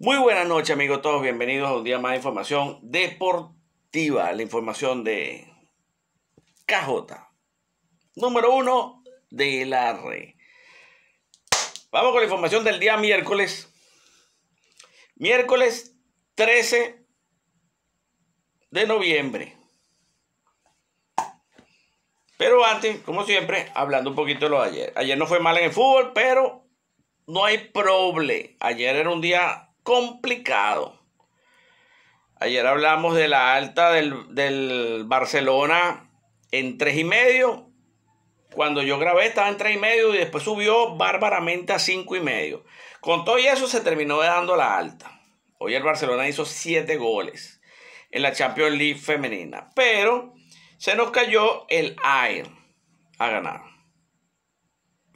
Muy buenas noches, amigos todos. Bienvenidos a un día más de información deportiva. La información de KJ. Número uno de la red. Vamos con la información del día miércoles. Miércoles 13 de noviembre. Pero antes, como siempre, hablando un poquito de lo de ayer. Ayer no fue mal en el fútbol, pero no hay problema. Ayer era un día complicado. Ayer hablamos de la alta del, Barcelona en tres y medio. Cuando yo grabé estaba en 3 y medio y después subió bárbaramente a cinco y medio. Con todo y eso se terminó dando la alta. Hoy el Barcelona hizo siete goles en la Champions League femenina. Pero se nos cayó el aire a ganar.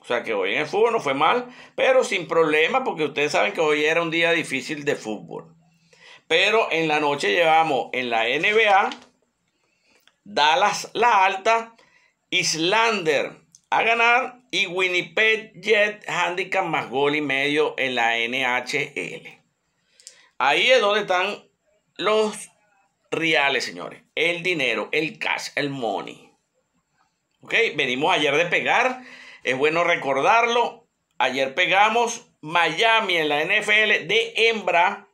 O sea que hoy en el fútbol no fue mal, pero sin problema, porque ustedes saben que hoy era un día difícil de fútbol. Pero en la noche llevamos en la NBA, Dallas la alta, Islander a ganar y Winnipeg Jet handicap más gol y medio en la NHL. Ahí es donde están los reales, señores. El dinero, el cash, el money. Ok, venimos ayer de pegar es bueno recordarlo. Ayer pegamos Miami en la NFL de hembra.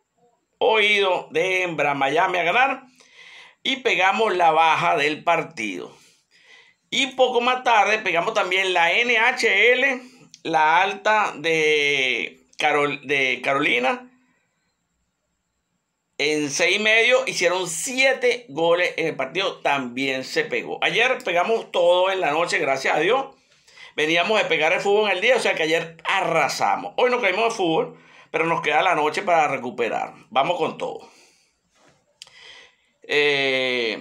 Oído de hembra, Miami a ganar. Y pegamos la baja del partido. Y poco más tarde pegamos también la NHL, la alta de, Carol, de Carolina. En seis y medio hicieron siete goles en el partido. También se pegó. Ayer pegamos todo en la noche, gracias a Dios. Veníamos de pegar el fútbol en el día, o sea que ayer arrasamos. Hoy nos caímos de fútbol, pero nos queda la noche para recuperar. Vamos con todo. Eh,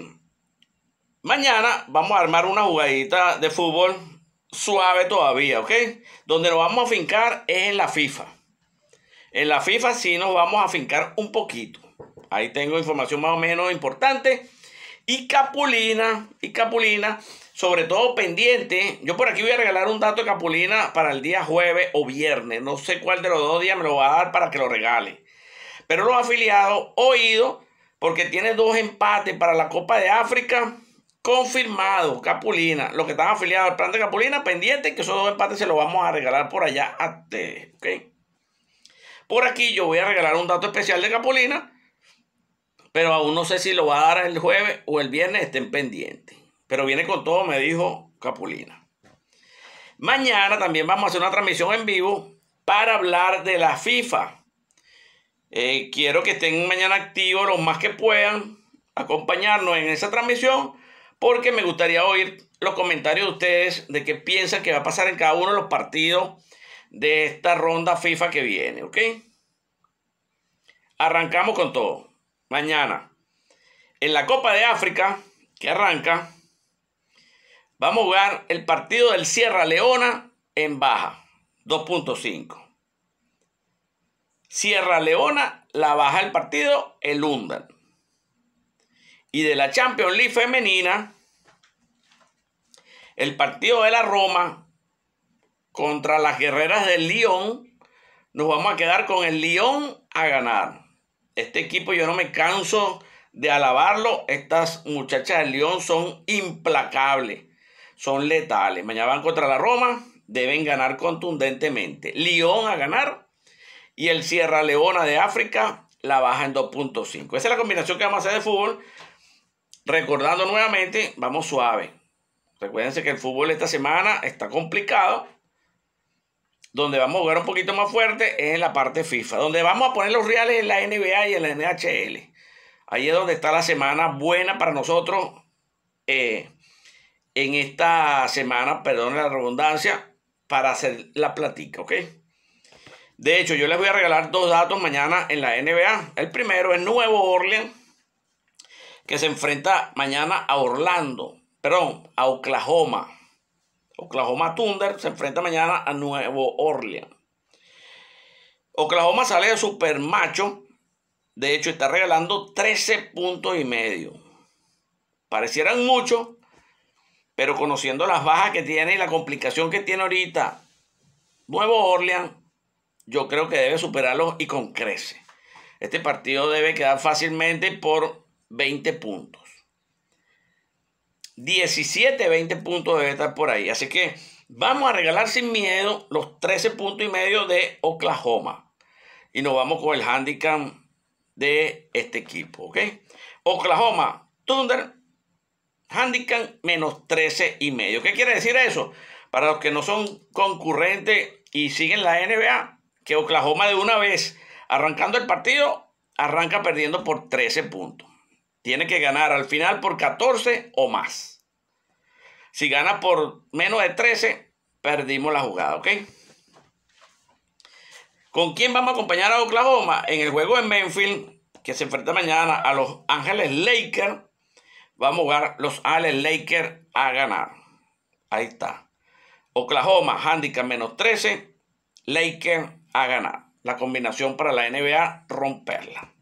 mañana vamos a armar una jugadita de fútbol suave todavía, ¿ok? Donde nos vamos a fincar es en la FIFA. En la FIFA sí nos vamos a fincar un poquito. Ahí tengo información más o menos importante. Y Capulina, y Capulina, sobre todo pendiente. Yo por aquí voy a regalar un dato de Capulina para el día jueves o viernes. No sé cuál de los dos días me lo va a dar para que lo regale. Pero los afiliados, oído, porque tiene dos empates para la Copa de África. Confirmado, Capulina. Los que están afiliados al plan de Capulina, pendiente que esos dos empates se los vamos a regalar por allá a ustedes. Por aquí yo voy a regalar un dato especial de Capulina pero aún no sé si lo va a dar el jueves o el viernes, estén pendientes. Pero viene con todo, me dijo Capulina. Mañana también vamos a hacer una transmisión en vivo para hablar de la FIFA. Eh, quiero que estén mañana activos los más que puedan acompañarnos en esa transmisión porque me gustaría oír los comentarios de ustedes de qué piensan que va a pasar en cada uno de los partidos de esta ronda FIFA que viene, ¿ok? Arrancamos con todo mañana. En la Copa de África, que arranca, vamos a jugar el partido del Sierra Leona en baja, 2.5. Sierra Leona la baja el partido, el Undan. Y de la Champions League femenina, el partido de la Roma contra las guerreras del Lyon, nos vamos a quedar con el Lyon a ganar. Este equipo yo no me canso de alabarlo. Estas muchachas de León son implacables, son letales. Mañana van contra la Roma, deben ganar contundentemente. León a ganar y el Sierra Leona de África la baja en 2.5. Esa es la combinación que vamos a hacer de fútbol. Recordando nuevamente, vamos suave. Recuérdense que el fútbol esta semana está complicado donde vamos a jugar un poquito más fuerte es en la parte FIFA. Donde vamos a poner los reales en la NBA y en la NHL. Ahí es donde está la semana buena para nosotros. Eh, en esta semana, perdón la redundancia, para hacer la platica, ¿ok? De hecho, yo les voy a regalar dos datos mañana en la NBA. El primero es Nuevo Orleans, que se enfrenta mañana a Orlando, perdón, a Oklahoma. Oklahoma Thunder se enfrenta mañana a Nuevo Orleans. Oklahoma sale de macho, De hecho, está regalando 13 puntos y medio. Parecieran mucho, pero conociendo las bajas que tiene y la complicación que tiene ahorita, Nuevo Orleans, yo creo que debe superarlo y con crece. Este partido debe quedar fácilmente por 20 puntos. 17, 20 puntos debe estar por ahí. Así que vamos a regalar sin miedo los 13 puntos y medio de Oklahoma. Y nos vamos con el handicap de este equipo, Oklahoma, Thunder, handicap menos 13 y medio. ¿Qué quiere decir eso? Para los que no son concurrentes y siguen la NBA, que Oklahoma de una vez, arrancando el partido, arranca perdiendo por 13 puntos. Tiene que ganar al final por 14 o más. Si gana por menos de 13, perdimos la jugada, ¿ok? ¿Con quién vamos a acompañar a Oklahoma? En el juego en Menfield? que se enfrenta mañana a Los Ángeles Lakers, vamos a jugar Los Ángeles Lakers a ganar. Ahí está. Oklahoma, handicap menos 13, Lakers a ganar. La combinación para la NBA, romperla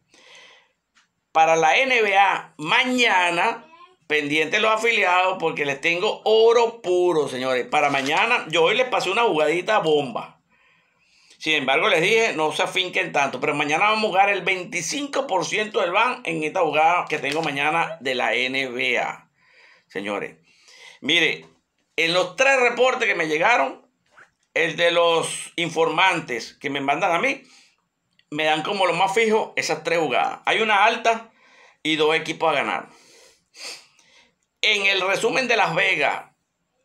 para la NBA mañana. Pendiente los afiliados porque les tengo oro puro, señores. Para mañana, yo hoy les pasé una jugadita bomba. Sin embargo, les dije, no se afinquen tanto. Pero mañana vamos a jugar el 25% del ban en esta jugada que tengo mañana de la NBA. Señores, mire, en los tres reportes que me llegaron, el de los informantes que me mandan a mí, me dan como lo más fijo esas tres jugadas. Hay una alta y dos equipos a ganar. En el resumen de Las Vegas,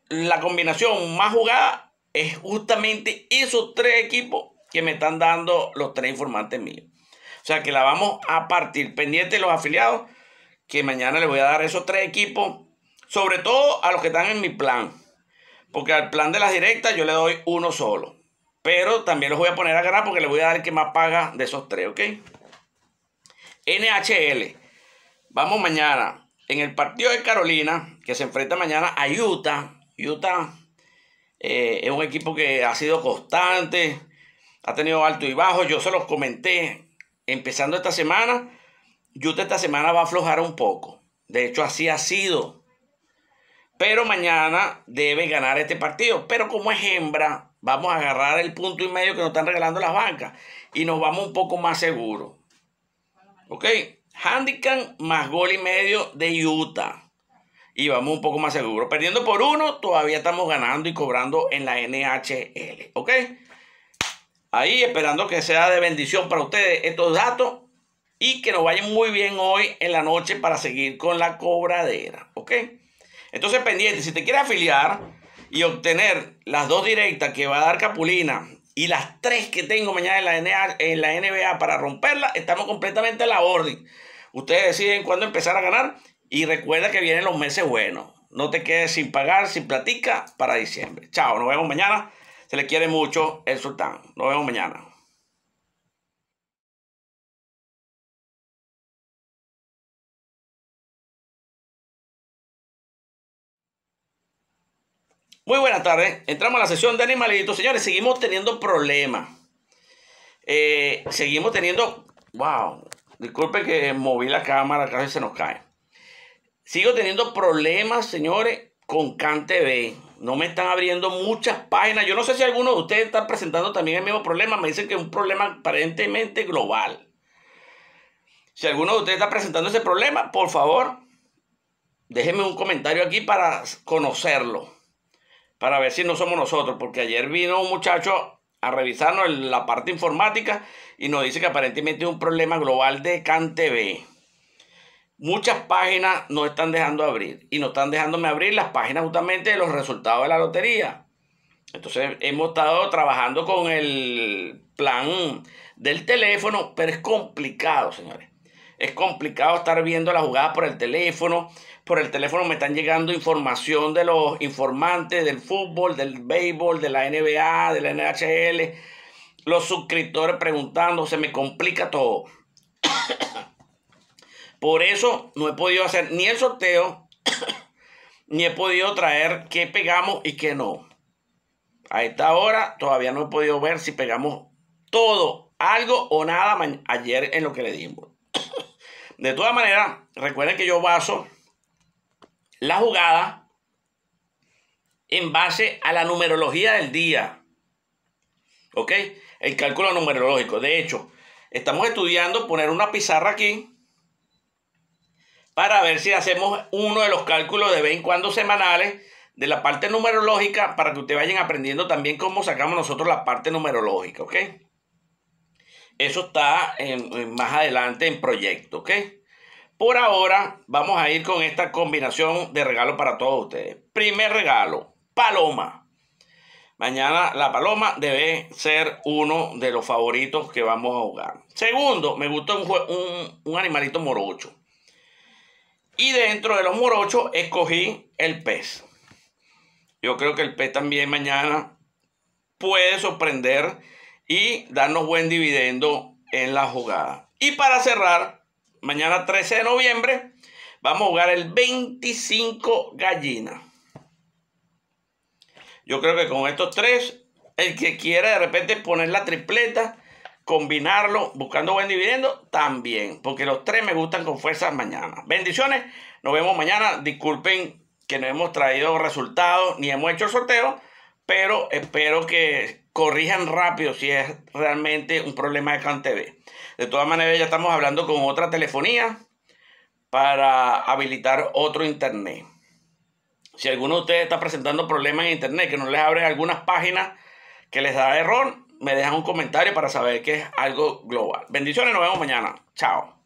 la combinación más jugada es justamente esos tres equipos que me están dando los tres informantes míos. O sea que la vamos a partir pendiente de los afiliados, que mañana les voy a dar esos tres equipos, sobre todo a los que están en mi plan. Porque al plan de las directas yo le doy uno solo. Pero también los voy a poner a ganar porque les voy a dar el que más paga de esos tres, ¿ok? NHL. Vamos mañana. En el partido de Carolina, que se enfrenta mañana a Utah. Utah eh, es un equipo que ha sido constante, ha tenido alto y bajo. Yo se los comenté empezando esta semana. Utah esta semana va a aflojar un poco. De hecho, así ha sido. Pero mañana debe ganar este partido. Pero como es hembra, Vamos a agarrar el punto y medio que nos están regalando las bancas y nos vamos un poco más seguro ¿Ok? Handicap más gol y medio de Utah. Y vamos un poco más seguro, Perdiendo por uno, todavía estamos ganando y cobrando en la NHL. ¿Ok? Ahí esperando que sea de bendición para ustedes estos datos y que nos vayan muy bien hoy en la noche para seguir con la cobradera. ¿Ok? Entonces pendiente, si te quieres afiliar y obtener las dos directas que va a dar Capulina y las tres que tengo mañana en la NBA, en la NBA para romperla, estamos completamente a la orden. Ustedes deciden cuándo empezar a ganar y recuerda que vienen los meses buenos. No te quedes sin pagar, sin platica para diciembre. Chao, nos vemos mañana. Se le quiere mucho el sultán. Nos vemos mañana. Muy buenas tardes. Entramos a la sesión de animalitos. Señores, seguimos teniendo problemas. Eh, seguimos teniendo. Wow. Disculpe que moví la cámara, casi se nos cae. Sigo teniendo problemas, señores, con CanTV. No me están abriendo muchas páginas. Yo no sé si alguno de ustedes está presentando también el mismo problema. Me dicen que es un problema aparentemente global. Si alguno de ustedes está presentando ese problema, por favor, déjenme un comentario aquí para conocerlo para ver si no somos nosotros, porque ayer vino un muchacho a revisarnos la parte informática y nos dice que aparentemente es un problema global de CanTV. Muchas páginas no están dejando abrir y no están dejándome abrir las páginas justamente de los resultados de la lotería. Entonces hemos estado trabajando con el plan del teléfono, pero es complicado, señores. Es complicado estar viendo la jugada por el teléfono. Por el teléfono me están llegando información de los informantes del fútbol, del béisbol, de la NBA, de la NHL. Los suscriptores preguntando, se me complica todo. por eso no he podido hacer ni el sorteo, ni he podido traer qué pegamos y qué no. A esta hora todavía no he podido ver si pegamos todo, algo o nada ayer en lo que le dimos. De todas maneras, recuerden que yo baso la jugada en base a la numerología del día. ¿Ok? El cálculo numerológico. De hecho, estamos estudiando poner una pizarra aquí para ver si hacemos uno de los cálculos de vez en cuando semanales de la parte numerológica para que ustedes vayan aprendiendo también cómo sacamos nosotros la parte numerológica. ¿Ok? Eso está más adelante en proyecto, ¿ok? Por ahora vamos a ir con esta combinación de regalos para todos ustedes. Primer regalo, paloma. Mañana la paloma debe ser uno de los favoritos que vamos a jugar. Segundo, me gusta un, un animalito morocho. Y dentro de los morochos escogí el pez. Yo creo que el pez también mañana puede sorprender y darnos buen dividendo en la jugada. Y para cerrar, mañana 13 de noviembre, vamos a jugar el 25 gallina. Yo creo que con estos tres, el que quiera de repente poner la tripleta, combinarlo, buscando buen dividendo, también. Porque los tres me gustan con fuerzas mañana. Bendiciones, nos vemos mañana. Disculpen que no hemos traído resultados ni hemos hecho el sorteo, pero espero que corrijan rápido si es realmente un problema de CanTV. De todas maneras, ya estamos hablando con otra telefonía para habilitar otro internet. Si alguno de ustedes está presentando problemas en internet, que no les abre algunas páginas que les da error, me dejan un comentario para saber que es algo global. Bendiciones, nos vemos mañana. Chao.